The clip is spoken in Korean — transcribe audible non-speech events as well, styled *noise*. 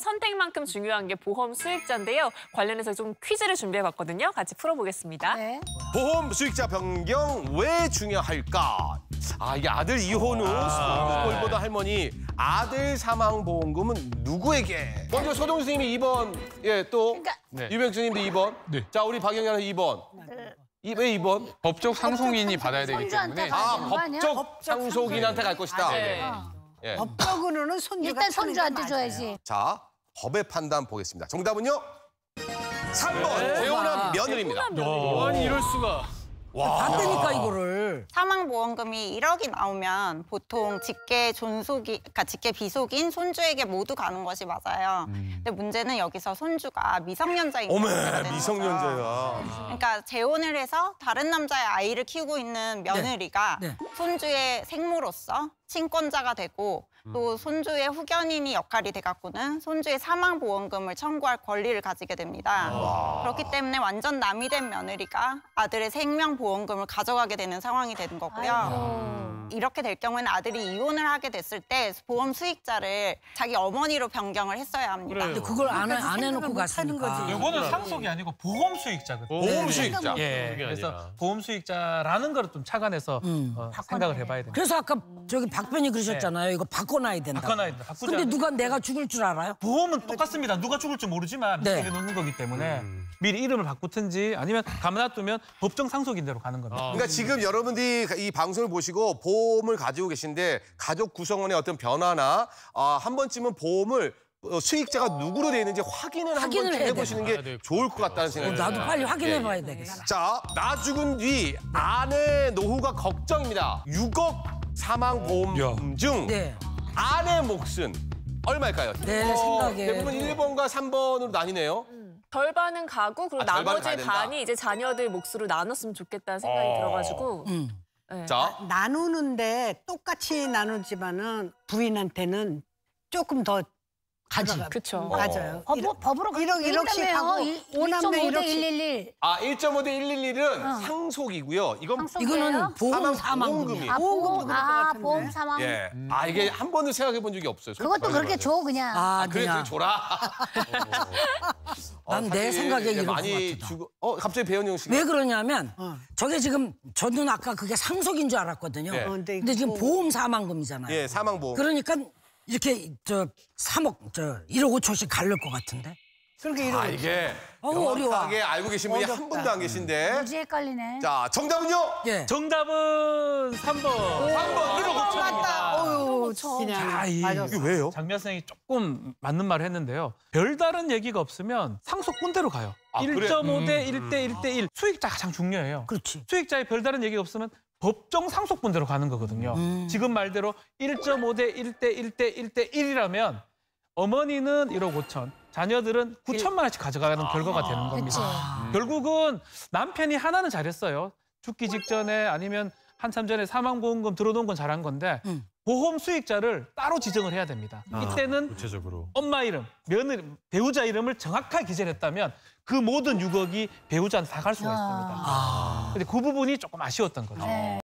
선택만큼 중요한 게 보험 수익자인데요. 관련해서 좀 퀴즈를 준비해봤거든요. 같이 풀어보겠습니다. 네. 보험 수익자 변경 왜 중요할까? 아 이게 아들 이혼 후 아. 돌보다 할머니 아들 사망 보험금은 누구에게? 먼저 서동 선생님이 2번, 예또 그러니까 네. 유병 선님도 2번. 네. 자 우리 박영현 2번. 이, 왜 2번? 법적 상속인이 받아야 되기 때문에 아, 법적 상속인한테 갈 것이다. 아, 네. 네. 예. 법적으로는 손주가 일단 손주한테 줘야지. 자, 법의 판단 보겠습니다. 정답은요? 3번 재혼한 며느리입니다. 아 이럴 수가. 와. 받으니까 이거를. 사망보험금이 1억이 나오면 보통 직계 존속이, 그러니까 직계 비속인 손주에게 모두 가는 것이 맞아요. 음. 근데 문제는 여기서 손주가 미성년자인 거예 어메, 미성년자야. 그러니까, 그러니까 재혼을 해서 다른 남자의 아이를 키우고 있는 며느리가 네. 네. 손주의 생모로서 친권자가 되고 또 음. 손주의 후견인이 역할이 돼갖고는 손주의 사망보험금을 청구할 권리를 가지게 됩니다. 와. 아. 그렇기 때문에 완전 남이 된 며느리가 아들의 생명보험금을 가져가게 되는 상황이 되는 거고요. 아이고. 이렇게 될 경우에는 아들이 이혼을 하게 됐을 때 보험 수익자를 자기 어머니로 변경을 했어야 합니다. 그래데 그걸 안, 해- 그러니까 안 해놓고 가시는 거지. 이거는 그러니까. 상속이 아니고 보험 수익자거든요. 보험 네. 수익자. 예, 그래서 보험 수익자라는 걸 좀 착안해서 음. 어, 생각을 해봐야 됩니다. 그래서 아까 저기 박변이 네. 그러셨잖아요. 이거 바꿔놔야 된다. 바꿔놔야 된다. 바꾸지 근데 누가 내가 네. 죽을 줄 알아요? 보험은 똑같습니다. 누가 죽을지 모르지만 네. 미리 놓는 거기 때문에 음. 미리 이름을 바꾸든지 아니면 가만 놔두면 법정 상속인 대로 가는 겁니다. 아, 그러니까 지금 여러분들이 이 방송을 보시고 보험 보험을 가지고 계신데 가족 구성원의 어떤 변화나 아, 한 번쯤은 보험을 어, 수익자가 누구로 되어 있는지 확인을, 확인을 한번 해보시는 게 좋을 것 같다는 어, 생각이 나도 듭니다. 빨리 확인해봐야 예. 되겠어. 자, 나 죽은 뒤 아내 노후가 걱정입니다. 6억 사망보험중 아내 몫은 얼마일까요? 네, 어, 생각에. 대부분 1번과 3번으로 나뉘네요. 절반은 가고 그리고 아, 나머지 반이 이제 자녀들 몫으로 나눴으면 좋겠다는 생각이 어... 들어가지고 음. 네. 자. 나누는데 똑같이 나누지만은 부인한테는 조금 더 가지. 그쵸. 렇 어. 맞아요. 어, 뭐, 법으로 일, 1억 1억씩 하고 5남매 1억 111. 아, 1.5 대 111은 어. 상속이고요. 이건 이거는 보험 사망금이. 아, 보험, 아, 보험 사망. 예. 아, 이게 한 번도 생각해 본 적이 없어요. 그것도 그렇게 줘 그냥. 아, 아 그래 그 줘라. *laughs* 난내 어, 생각에 이런 많이 것 같다. 어, 갑자기 배현영 씨가 왜 그러냐면 저게 지금 저는 아까 그게 상속인 줄 알았거든요. 네. 근데 지금 보험 사망금이잖아요. 예, 사망보험. 그러니까 이렇게 저 3억 저 1억 5초씩 갈릴 것 같은데. 그렇게 이러 아, 이게 어우, 어려워. 정확하게 알고 계신 분이 한 분도 안 계신데. 무지 헷갈리네. 자, 정답은요? 예. 정답은 3번. 3번 1억 5천입니다. 어유, 저 그냥 이게 왜요? 장미선생이 조금 맞는 말을 했는데요. 별다른 얘기가 없으면 상속 꼰대로 가요. 아, 그래? 1.5 대 1대 1대 1. 수익자 가장 중요해요. 그렇지. 수익자의 별다른 얘기가 없으면 법정 상속분대로 가는 거거든요. 음. 음. 지금 말대로 1.5대 1대 1 대 1 대 1이라면 어머니는 1억 5천, 자녀들은 9천만 원씩 가져가는 아, 결과가 되는 겁니다. 음. 결국은 남편이 하나는 잘했어요. 죽기 직전에 아니면 한참 전에 사망보험금 들어놓은 건 잘한 건데 음. 보험 수익자를 따로 지정을 해야 됩니다. 아, 이때는 구체적으로. 엄마 이름, 며느리, 배우자 이름을 정확하게 기재를 했다면 그 모든 6억이 배우자한테 다 갈 수가 아. 있습니다. 아. 근데 그 부분이 조금 아쉬웠던 거죠. 네.